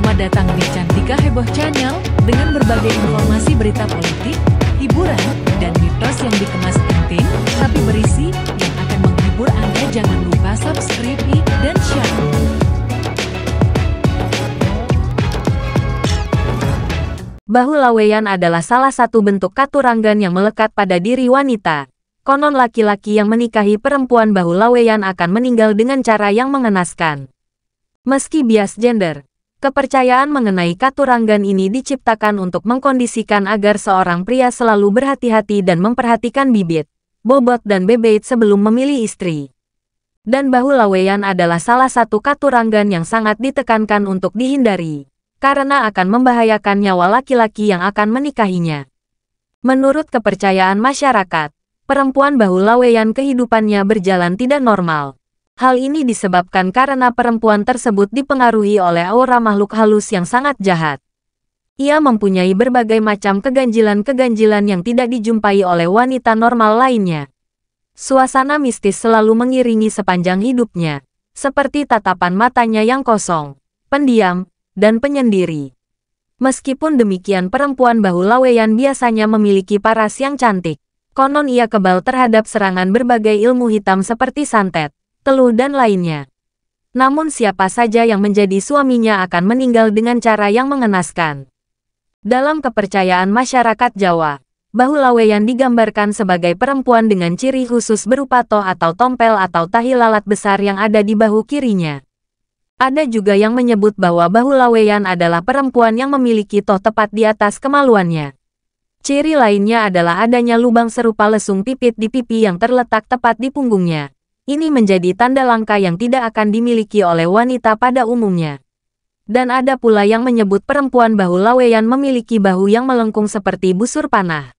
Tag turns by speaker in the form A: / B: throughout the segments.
A: Selamat datang di Cantika Heboh Channel dengan berbagai informasi berita politik, hiburan, dan mitos yang dikemas penting tapi berisi yang akan menghibur Anda. Jangan lupa subscribe dan share. Bahu laweyan adalah salah satu bentuk katuranggan yang melekat pada diri wanita. Konon laki-laki yang menikahi perempuan bahu laweyan akan meninggal dengan cara yang mengenaskan. Meski bias gender, Kepercayaan mengenai Katuranggan ini diciptakan untuk mengkondisikan agar seorang pria selalu berhati-hati dan memperhatikan bibit, bobot dan bebek sebelum memilih istri. Dan bahu laweyan adalah salah satu Katuranggan yang sangat ditekankan untuk dihindari, karena akan membahayakan nyawa laki-laki yang akan menikahinya. Menurut kepercayaan masyarakat, perempuan bahu laweyan kehidupannya berjalan tidak normal. Hal ini disebabkan karena perempuan tersebut dipengaruhi oleh aura makhluk halus yang sangat jahat. Ia mempunyai berbagai macam keganjilan-keganjilan yang tidak dijumpai oleh wanita normal lainnya. Suasana mistis selalu mengiringi sepanjang hidupnya, seperti tatapan matanya yang kosong, pendiam, dan penyendiri. Meskipun demikian perempuan bahu laweyan biasanya memiliki paras yang cantik. Konon ia kebal terhadap serangan berbagai ilmu hitam seperti santet, teluh dan lainnya. Namun siapa saja yang menjadi suaminya akan meninggal dengan cara yang mengenaskan. Dalam kepercayaan masyarakat Jawa, bahu Laweyan digambarkan sebagai perempuan dengan ciri khusus berupa toh atau tompel atau tahi lalat besar yang ada di bahu kirinya. Ada juga yang menyebut bahwa bahu Laweyan adalah perempuan yang memiliki toh tepat di atas kemaluannya. Ciri lainnya adalah adanya lubang serupa lesung pipit di pipi yang terletak tepat di punggungnya ini menjadi tanda langka yang tidak akan dimiliki oleh wanita pada umumnya. Dan ada pula yang menyebut perempuan bahu laweyan memiliki bahu yang melengkung seperti busur panah.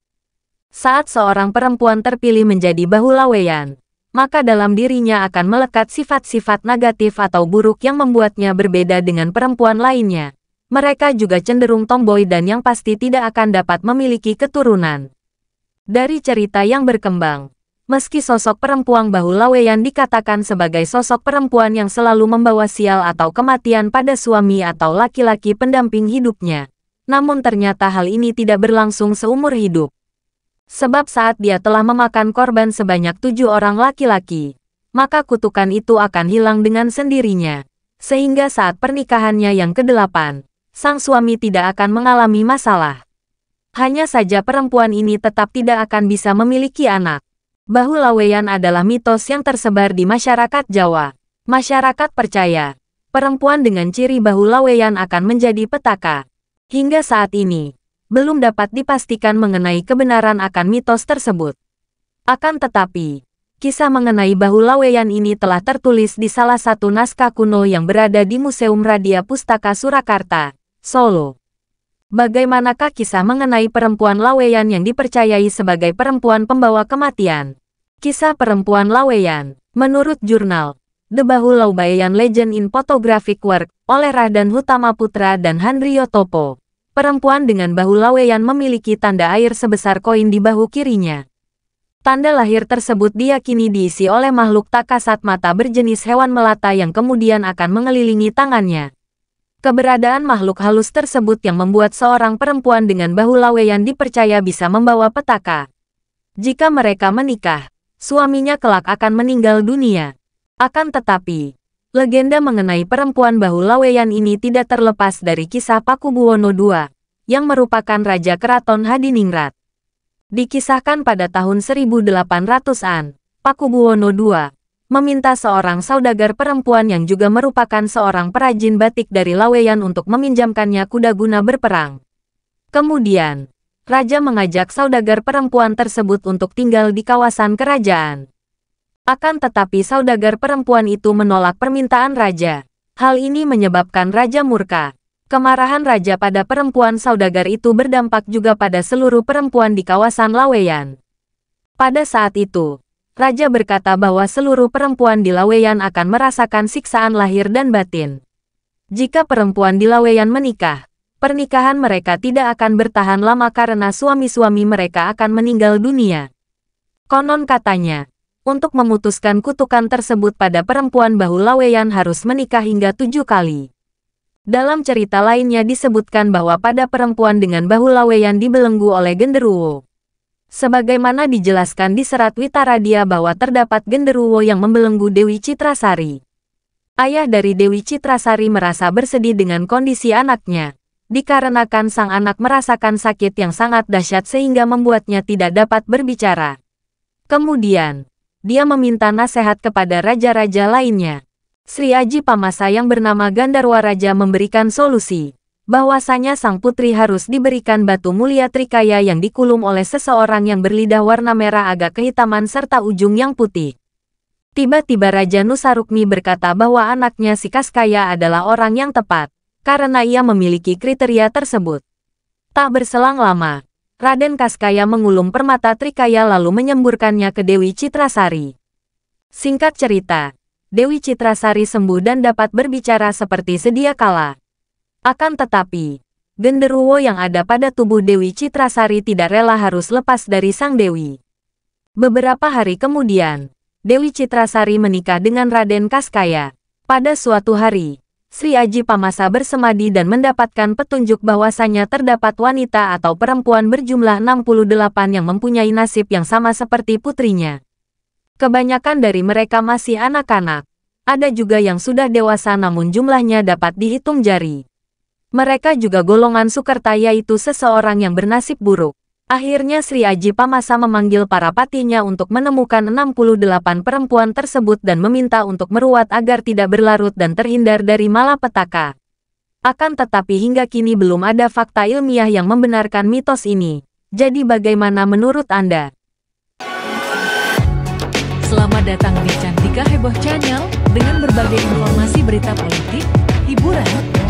A: Saat seorang perempuan terpilih menjadi bahu laweyan, maka dalam dirinya akan melekat sifat-sifat negatif atau buruk yang membuatnya berbeda dengan perempuan lainnya. Mereka juga cenderung tomboy dan yang pasti tidak akan dapat memiliki keturunan. Dari cerita yang berkembang, meski sosok perempuan bahu Laweyan dikatakan sebagai sosok perempuan yang selalu membawa sial atau kematian pada suami atau laki-laki pendamping hidupnya. Namun ternyata hal ini tidak berlangsung seumur hidup. Sebab saat dia telah memakan korban sebanyak tujuh orang laki-laki, maka kutukan itu akan hilang dengan sendirinya. Sehingga saat pernikahannya yang kedelapan, sang suami tidak akan mengalami masalah. Hanya saja perempuan ini tetap tidak akan bisa memiliki anak. Bahu Laweyan adalah mitos yang tersebar di masyarakat Jawa. Masyarakat percaya, perempuan dengan ciri bahu Laweyan akan menjadi petaka. Hingga saat ini, belum dapat dipastikan mengenai kebenaran akan mitos tersebut. Akan tetapi, kisah mengenai bahu Laweyan ini telah tertulis di salah satu naskah kuno yang berada di Museum Radia Pustaka Surakarta, Solo. Bagaimanakah kisah mengenai perempuan Laweyan yang dipercayai sebagai perempuan pembawa kematian? Kisah Perempuan Laweyan Menurut jurnal The Bahu Laubayan Legend in Photographic Work oleh Raden Hutama Putra dan Handrio Topo. Perempuan dengan bahu laweyan memiliki tanda air sebesar koin di bahu kirinya. Tanda lahir tersebut diyakini diisi oleh makhluk tak kasat mata berjenis hewan melata yang kemudian akan mengelilingi tangannya. Keberadaan makhluk halus tersebut yang membuat seorang perempuan dengan bahu laweyan dipercaya bisa membawa petaka. Jika mereka menikah, suaminya kelak akan meninggal dunia. Akan tetapi, legenda mengenai perempuan bahu Laweyan ini tidak terlepas dari kisah Pakubuwono II, yang merupakan Raja Keraton Hadiningrat. Dikisahkan pada tahun 1800-an, Pakubuwono II meminta seorang saudagar perempuan yang juga merupakan seorang perajin batik dari Laweyan untuk meminjamkannya kuda guna berperang. Kemudian, Raja mengajak saudagar perempuan tersebut untuk tinggal di kawasan kerajaan. Akan tetapi saudagar perempuan itu menolak permintaan raja. Hal ini menyebabkan raja murka. Kemarahan raja pada perempuan saudagar itu berdampak juga pada seluruh perempuan di kawasan Laweyan. Pada saat itu, raja berkata bahwa seluruh perempuan di Laweyan akan merasakan siksaan lahir dan batin. Jika perempuan di Laweyan menikah, pernikahan mereka tidak akan bertahan lama karena suami-suami mereka akan meninggal dunia. Konon katanya, untuk memutuskan kutukan tersebut pada perempuan bahu Laweyan harus menikah hingga tujuh kali. Dalam cerita lainnya disebutkan bahwa pada perempuan dengan bahu laweyan dibelenggu oleh genderuwo. Sebagaimana dijelaskan di serat Witaradia bahwa terdapat genderuwo yang membelenggu Dewi Citrasari. Ayah dari Dewi Citrasari merasa bersedih dengan kondisi anaknya dikarenakan sang anak merasakan sakit yang sangat dahsyat sehingga membuatnya tidak dapat berbicara. Kemudian, dia meminta nasihat kepada raja-raja lainnya. Sri Aji Pamasa yang bernama Gandarwa Raja memberikan solusi bahwasanya sang putri harus diberikan batu mulia trikaya yang dikulum oleh seseorang yang berlidah warna merah agak kehitaman serta ujung yang putih. Tiba-tiba Raja Nusarukmi berkata bahwa anaknya si Kaskaya adalah orang yang tepat karena ia memiliki kriteria tersebut. Tak berselang lama, Raden Kaskaya mengulum permata Trikaya lalu menyemburkannya ke Dewi Citrasari. Singkat cerita, Dewi Citrasari sembuh dan dapat berbicara seperti sedia kala. Akan tetapi, genderuwo yang ada pada tubuh Dewi Citrasari tidak rela harus lepas dari sang Dewi. Beberapa hari kemudian, Dewi Citrasari menikah dengan Raden Kaskaya. Pada suatu hari, Sri Aji Pamasa bersemadi dan mendapatkan petunjuk bahwasanya terdapat wanita atau perempuan berjumlah 68 yang mempunyai nasib yang sama seperti putrinya. Kebanyakan dari mereka masih anak-anak. Ada juga yang sudah dewasa namun jumlahnya dapat dihitung jari. Mereka juga golongan sukerta yaitu seseorang yang bernasib buruk. Akhirnya Sri Aji Pamasa memanggil para patinya untuk menemukan 68 perempuan tersebut dan meminta untuk meruat agar tidak berlarut dan terhindar dari malapetaka. Akan tetapi hingga kini belum ada fakta ilmiah yang membenarkan mitos ini. Jadi bagaimana menurut Anda? Selamat datang di Cantika Heboh Channel dengan berbagai informasi berita politik, hiburan,